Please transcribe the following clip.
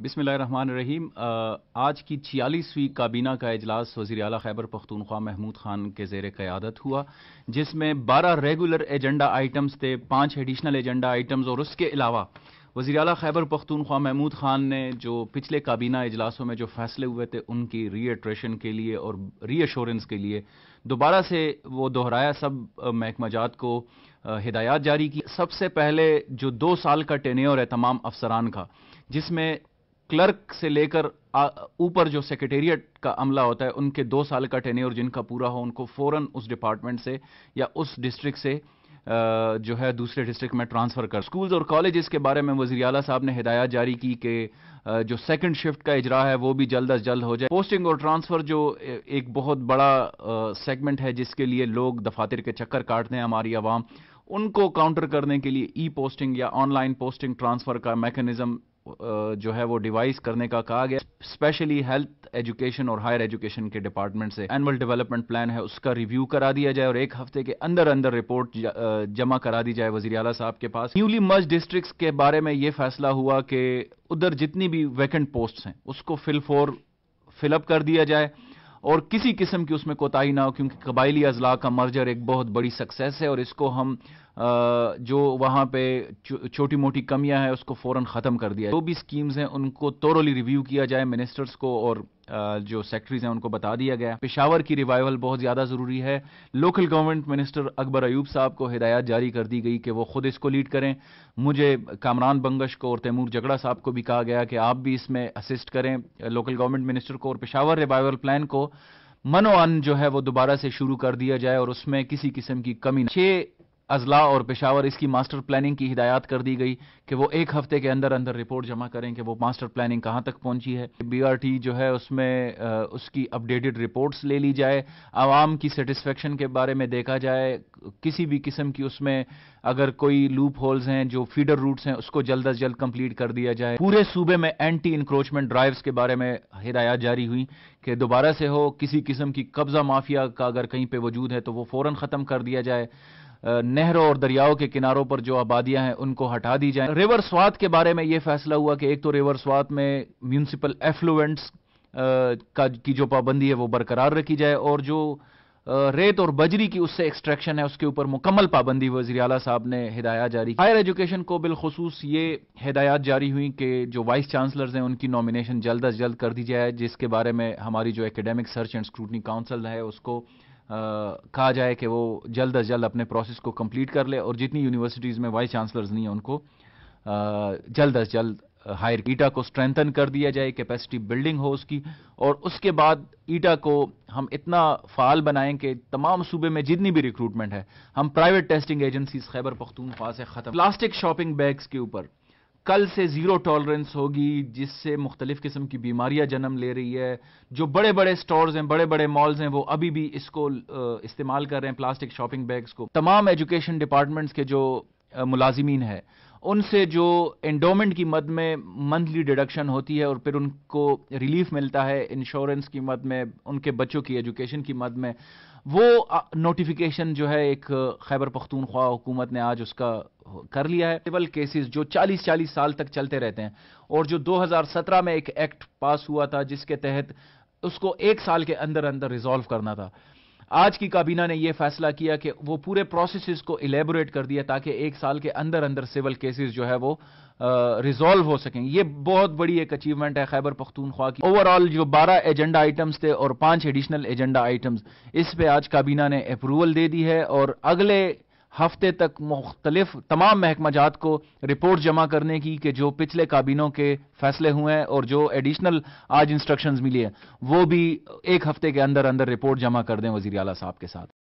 रहीम आज की छियालीसवीं काबीना का अजलास वजीर अला खैबर पख्तूनख्वा महमूद खान के जेर क़्यादत हुआ जिसमें बारह रेगुलर एजेंडा आइटम्स थे पाँच एडिशनल एजेंडा आइटम्स और उसके अलावा वजी अला खैबर पख्तूनख्वा महमूद खान ने जो पिछले काबीना इजलासों में जो फैसले हुए थे उनकी रीएट्रेशन के लिए और रीअश्योरेंस के लिए दोबारा से वो दोहराया सब महकमाजात को हिदायत जारी की सबसे पहले जो दो साल का टेन्योर है तमाम अफसरान का जिसमें क्लर्क से लेकर ऊपर जो सेक्रेटेरिएट का अमला होता है उनके दो साल का टेन्योर जिनका पूरा हो उनको फौरन उस डिपार्टमेंट से या उस डिस्ट्रिक्ट से जो है दूसरे डिस्ट्रिक्ट में ट्रांसफर कर स्कूल्स और कॉलेजेस के बारे में वजी अला साहब ने हिदायत जारी की कि जो सेकंड शिफ्ट का इजरा है वो भी जल्द अज जल्द हो जाए पोस्टिंग और ट्रांसफर जो एक बहुत बड़ा सेगमेंट है जिसके लिए लोग दफातर के चक्कर काटते हैं हमारी आवाम उनको काउंटर करने के लिए ई पोस्टिंग या ऑनलाइन पोस्टिंग ट्रांसफर का मैकेनिज्म जो है वो डिवाइस करने का कहा गया स्पेशली हेल्थ एजुकेशन और हायर एजुकेशन के डिपार्टमेंट से एनुअल डेवलपमेंट प्लान है उसका रिव्यू करा दिया जाए और एक हफ्ते के अंदर अंदर रिपोर्ट जमा करा दी जाए वजी अला साहब के पास न्यूली मर्ज डिस्ट्रिक्ट के बारे में ये फैसला हुआ कि उधर जितनी भी वैकेंट पोस्ट हैं उसको फिल फोर फिलअप कर दिया जाए और किसी किस्म की उसमें कोताही ना हो क्योंकि कबायली अजला का मर्जर एक बहुत बड़ी सक्सेस है और इसको हम जो वहां पे छोटी मोटी कमियां हैं उसको फौरन ख़त्म कर दिया जो भी स्कीम्स हैं उनको तोरली रिव्यू किया जाए मिनिस्टर्स को और जो सेक्रेटरीज हैं उनको बता दिया गया पेशावर की रिवाइवल बहुत ज़्यादा ज़रूरी है local government minister Akbar Ayub साहब को हिदायत जारी कर दी गई कि वो खुद इसको लीड करें मुझे कामरान बंगश को और तैमूर जगड़ा साहब को भी कहा गया कि आप भी इसमें असिस्ट करें लोकल गवर्नमेंट मिनिस्टर को और पेशावर रिवाइवल प्लान को मनोअन जो है वो दोबारा से शुरू कर दिया जाए और उसमें किसी किस्म की कमी छह अजला और पेशावर इसकी मास्टर प्लानिंग की हिदायत कर दी गई कि वो एक हफ्ते के अंदर अंदर रिपोर्ट जमा करें कि वो मास्टर प्लानिंग कहाँ तक पहुँची है बीआरटी जो है उसमें उसकी अपडेटेड रिपोर्ट्स ले ली जाए आवाम की सेटिस्फेक्शन के बारे में देखा जाए किसी भी किस्म की उसमें अगर कोई लूप होल्स हैं जो फीडर रूट्स हैं उसको जल्द अज जल्द कंप्लीट कर दिया जाए पूरे सूबे में एंटी इंक्रोचमेंट ड्राइव्स के बारे में हिदायत जारी हुई कि दोबारा से हो किसी किस्म की कब्जा माफिया का अगर कहीं पे वजूद है तो वो फौरन ख़त्म कर दिया जाए नहरों और दरियाओं के किनारों पर जो आबादियां हैं उनको हटा दी जाए रिवर स्वात के बारे में यह फैसला हुआ कि एक तो रिवर स्वात में म्यूनसिपल एफ्लुएंट्स का की जो पाबंदी है वो बरकरार रखी जाए और जो रेत और बजरी की उससे एक्सट्रैक्शन है उसके ऊपर मुकम्मल पाबंदी वजी अला साहब ने हिदायत जारी हायर एजुकेशन को बिलखसूस ये हिदायत जारी हुई कि जो वाइस चांसलर्स हैं उनकी नॉमिनेशन जल्द अज जल्द कर दी जाए जिसके बारे में हमारी जो academic search and scrutiny council है उसको कहा जाए कि वो जल्द अज जल्द अपने प्रोसेस को कंप्लीट कर ले और जितनी यूनिवर्सिटीज़ में वाइस चांसलर्स नहीं हैं उनको आ, जल्द अज जल्द हायर ईटा को स्ट्रेंथन कर दिया जाए कैपेसिटी बिल्डिंग हो उसकी और उसके बाद ईटा को हम इतना फाल बनाएं कि तमाम सूबे में जितनी भी रिक्रूटमेंट है हम private testing agencies Khyber Pakhtunkhwa से ख़त्म प्लास्टिक शॉपिंग बैग्स के ऊपर कल से ज़ीरो टॉलरेंस होगी जिससे मुख्तलिफ़ किस्म की बीमारियां जन्म ले रही है जो बड़े बड़े स्टोर्स हैं बड़े बड़े मॉल्स हैं वो अभी भी इसको इस्तेमाल कर रहे हैं प्लास्टिक शॉपिंग बैग्स को तमाम एजुकेशन डिपार्टमेंट्स के जो मुलाजिमीन है उनसे जो एंडोमेंट की मद में मंथली डिडक्शन होती है और फिर उनको रिलीफ मिलता है इंश्योरेंस की मद में उनके बच्चों की एजुकेशन की मद में वो नोटिफिकेशन जो है एक खैबर पख्तूनख्वा हुकूमत ने आज उसका कर लिया है टेबल केसेस जो 40-40 साल तक चलते रहते हैं और जो 2017 में एक एक्ट पास हुआ था जिसके तहत उसको एक साल के अंदर अंदर रिजॉल्व करना था आज की काबीना ने यह फैसला किया कि वो पूरे प्रोसेस को इलेबोरेट कर दिया ताकि एक साल के अंदर अंदर सिविल केसेस जो है वो रिजॉल्व हो सकें ये बहुत बड़ी एक अचीवमेंट है खैबर पख्तूनख्वा की ओवरऑल जो 12 एजेंडा आइटम्स थे और पांच एडिशनल एजेंडा आइटम्स इस पे आज काबीना ने अप्रूवल दे दी है और अगले हफ्ते तक मुख्तलिफ तमाम महकमाजात को रिपोर्ट जमा करने की कि जो पिछले काबीनों के फैसले हुए हैं और जो एडिशनल आज इंस्ट्रक्शन मिली है वो भी एक हफ्ते के अंदर अंदर रिपोर्ट जमा कर दें वजी अला साहब के साथ